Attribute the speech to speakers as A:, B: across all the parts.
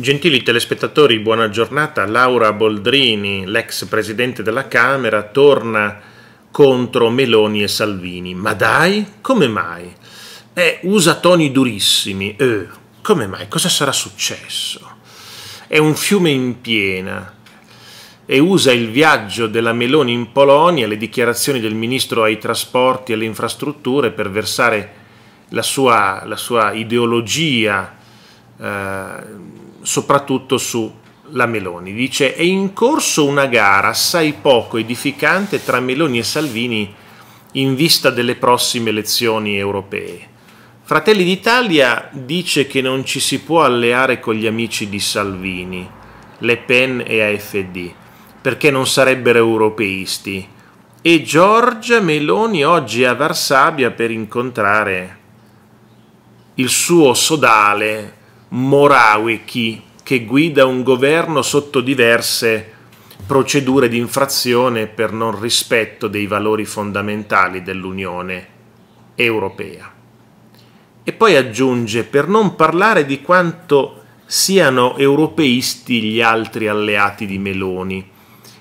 A: Gentili telespettatori, buona giornata. Laura Boldrini, l'ex presidente della Camera, torna contro Meloni e Salvini. Ma dai, come mai? Eh, usa toni durissimi. Eh, come mai? Cosa sarà successo? È un fiume in piena e usa il viaggio della Meloni in Polonia, le dichiarazioni del ministro ai trasporti e alle infrastrutture per versare la sua, la sua ideologia. Eh, soprattutto sulla Meloni. Dice è in corso una gara assai poco edificante tra Meloni e Salvini in vista delle prossime elezioni europee. Fratelli d'Italia dice che non ci si può alleare con gli amici di Salvini, Le Pen e AFD, perché non sarebbero europeisti. E Giorgia Meloni oggi è a Varsavia per incontrare il suo sodale Morawiecki che guida un governo sotto diverse procedure di infrazione per non rispetto dei valori fondamentali dell'Unione Europea. E poi aggiunge, per non parlare di quanto siano europeisti gli altri alleati di Meloni,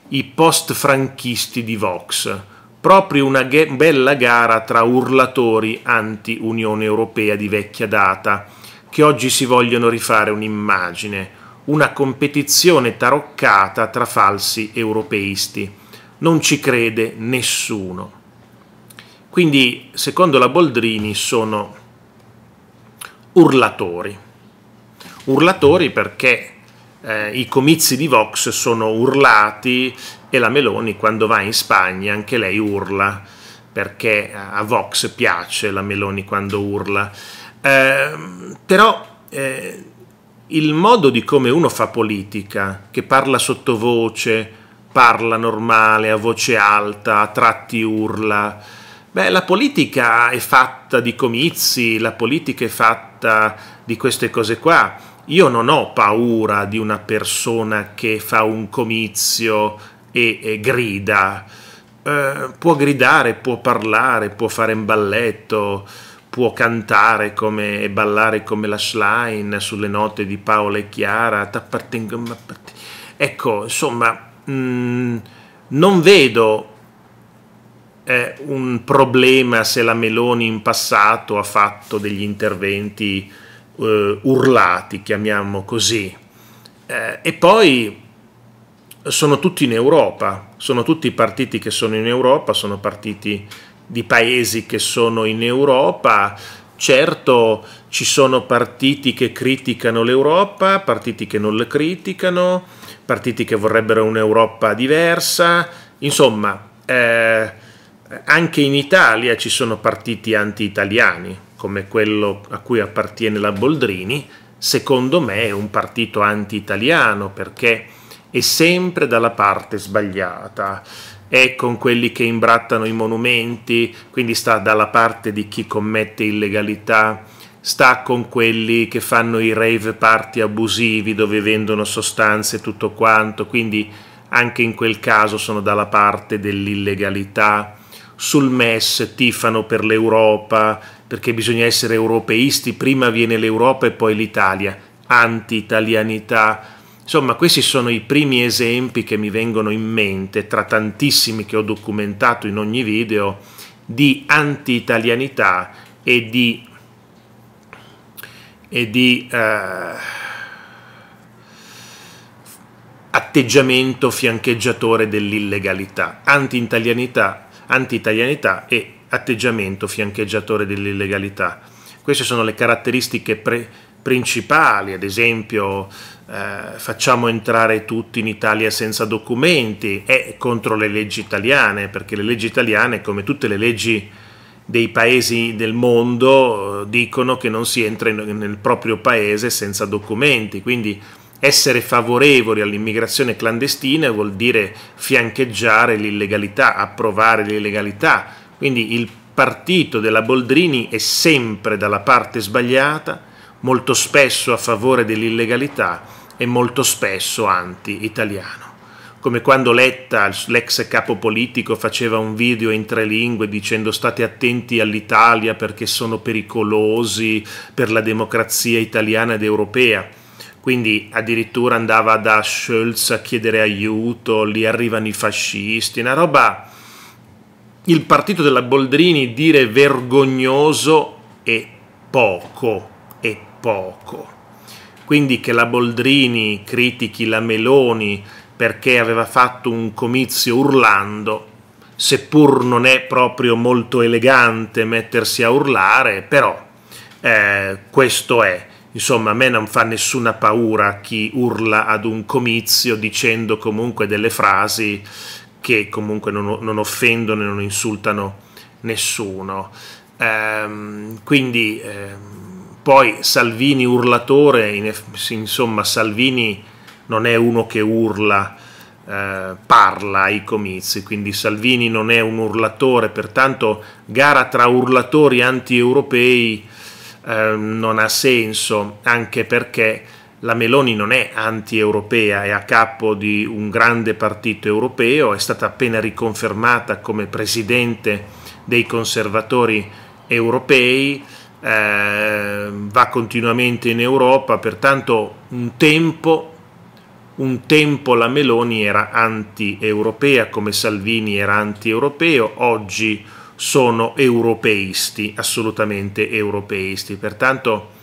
A: i post-franchisti di Vox, proprio una bella gara tra urlatori anti-Unione Europea di vecchia data, che oggi si vogliono rifare un'immagine, una competizione taroccata tra falsi europeisti. Non ci crede nessuno. Quindi, secondo la Boldrini, sono urlatori. Urlatori perché eh, i comizi di Vox sono urlati e la Meloni quando va in Spagna anche lei urla perché a Vox piace la Meloni quando urla Ehm, però eh, il modo di come uno fa politica, che parla sottovoce, parla normale, a voce alta, a tratti urla, beh, la politica è fatta di comizi, la politica è fatta di queste cose qua. Io non ho paura di una persona che fa un comizio e, e grida. Eh, può gridare, può parlare, può fare un balletto può cantare come, e ballare come la Schlein sulle note di Paola e Chiara. ecco, insomma, mh, mm, non vedo eh, un problema se la Meloni in passato ha fatto degli interventi eh, urlati, chiamiamo così. Eh, e poi sono tutti in Europa, sono tutti i partiti che sono in Europa, sono partiti di paesi che sono in Europa, certo ci sono partiti che criticano l'Europa, partiti che non la criticano, partiti che vorrebbero un'Europa diversa, insomma, eh, anche in Italia ci sono partiti anti-italiani, come quello a cui appartiene la Boldrini, secondo me è un partito anti-italiano perché è sempre dalla parte sbagliata è con quelli che imbrattano i monumenti, quindi sta dalla parte di chi commette illegalità, sta con quelli che fanno i rave party abusivi dove vendono sostanze e tutto quanto, quindi anche in quel caso sono dalla parte dell'illegalità. Sul MES tifano per l'Europa perché bisogna essere europeisti, prima viene l'Europa e poi l'Italia, anti-italianità Insomma, questi sono i primi esempi che mi vengono in mente, tra tantissimi che ho documentato in ogni video, di anti-italianità e di, e di eh, atteggiamento fiancheggiatore dell'illegalità. Anti-italianità, anti-italianità e atteggiamento fiancheggiatore dell'illegalità. Queste sono le caratteristiche pre- principali, ad esempio eh, facciamo entrare tutti in Italia senza documenti, è contro le leggi italiane, perché le leggi italiane, come tutte le leggi dei paesi del mondo, eh, dicono che non si entra in, nel proprio paese senza documenti, quindi essere favorevoli all'immigrazione clandestina vuol dire fiancheggiare l'illegalità, approvare l'illegalità, quindi il partito della Boldrini è sempre dalla parte sbagliata molto spesso a favore dell'illegalità e molto spesso anti-italiano. Come quando Letta, l'ex capo politico, faceva un video in tre lingue dicendo state attenti all'Italia perché sono pericolosi per la democrazia italiana ed europea. Quindi addirittura andava da Scholz a chiedere aiuto, lì arrivano i fascisti, una roba... Il partito della Boldrini dire vergognoso e poco poco. Quindi che la Boldrini critichi la Meloni perché aveva fatto un comizio urlando, seppur non è proprio molto elegante mettersi a urlare, però eh, questo è. Insomma, a me non fa nessuna paura chi urla ad un comizio dicendo comunque delle frasi che comunque non, non offendono e non insultano nessuno. Ehm, quindi... Ehm, poi Salvini urlatore, insomma Salvini non è uno che urla, eh, parla ai comizi, quindi Salvini non è un urlatore, pertanto gara tra urlatori anti-europei eh, non ha senso, anche perché la Meloni non è anti-europea, è a capo di un grande partito europeo, è stata appena riconfermata come presidente dei conservatori europei, eh, va continuamente in Europa, pertanto un tempo, un tempo la Meloni era anti-europea come Salvini era anti-europeo, oggi sono europeisti, assolutamente europeisti, pertanto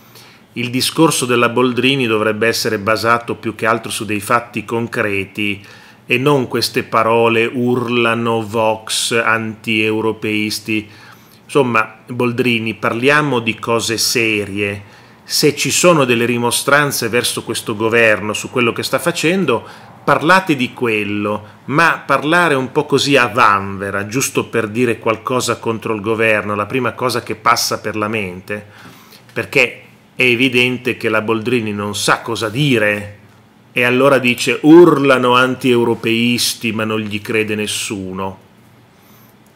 A: il discorso della Boldrini dovrebbe essere basato più che altro su dei fatti concreti e non queste parole urlano vox anti-europeisti Insomma, Boldrini, parliamo di cose serie. Se ci sono delle rimostranze verso questo governo su quello che sta facendo, parlate di quello, ma parlare un po' così a vanvera, giusto per dire qualcosa contro il governo, la prima cosa che passa per la mente, perché è evidente che la Boldrini non sa cosa dire e allora dice urlano anti-europeisti ma non gli crede nessuno.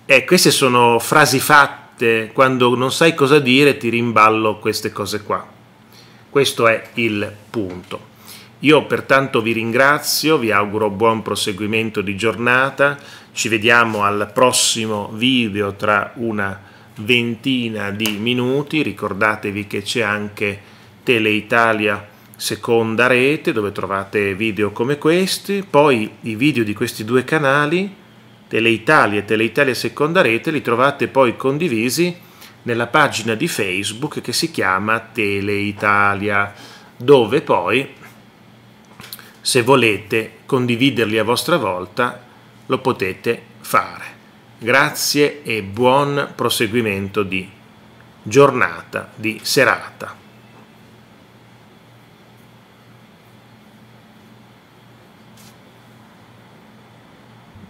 A: Eh, queste sono frasi fatte mette, quando non sai cosa dire, ti rimballo queste cose qua. Questo è il punto. Io pertanto vi ringrazio, vi auguro buon proseguimento di giornata, ci vediamo al prossimo video tra una ventina di minuti, ricordatevi che c'è anche Teleitalia seconda rete dove trovate video come questi, poi i video di questi due canali Teleitalia e Teleitalia Seconda Rete li trovate poi condivisi nella pagina di Facebook che si chiama Teleitalia, dove poi se volete condividerli a vostra volta lo potete fare. Grazie e buon proseguimento di giornata, di serata.